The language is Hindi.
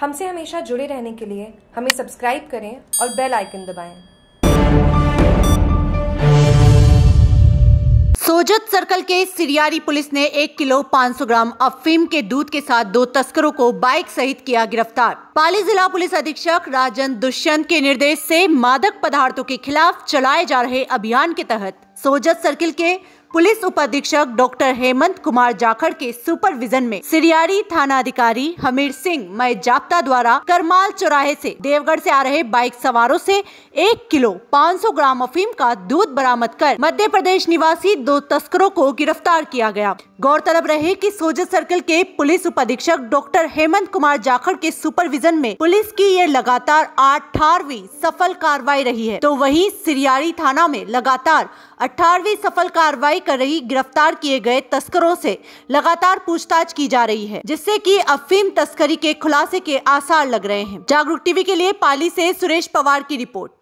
हमसे हमेशा जुड़े रहने के लिए हमें सब्सक्राइब करें और बेल आइकन दबाएं। सोजत सर्कल के सिरियारी पुलिस ने एक किलो 500 ग्राम अफीम के दूध के साथ दो तस्करों को बाइक सहित किया गिरफ्तार पाली जिला पुलिस अधीक्षक राजन दुष्यंत के निर्देश से मादक पदार्थों के खिलाफ चलाए जा रहे अभियान के तहत सोजत सर्किल के पुलिस उपाधीक्षक डॉक्टर हेमंत कुमार जाखड़ के सुपरविजन में सिरियारी अधिकारी हमीर सिंह मय जाप्ता द्वारा करमाल चौराहे से देवगढ़ से आ रहे बाइक सवारों से एक किलो 500 ग्राम अफीम का दूध बरामद कर मध्य प्रदेश निवासी दो तस्करों को गिरफ्तार किया गया गौरतलब रहे कि सोजत सर्कल के पुलिस उपाधीक्षक डॉक्टर हेमंत कुमार जाखड़ के सुपरविजन में पुलिस की ये लगातार अठारहवीं सफल कार्रवाई रही है तो वही सिरियारी थाना में लगातार अठारहवीं सफल कार्रवाई कर रही गिरफ्तार किए गए तस्करों से लगातार पूछताछ की जा रही है जिससे की अफीम तस्करी के खुलासे के आसार लग रहे हैं जागरूक टीवी के लिए पाली से सुरेश पवार की रिपोर्ट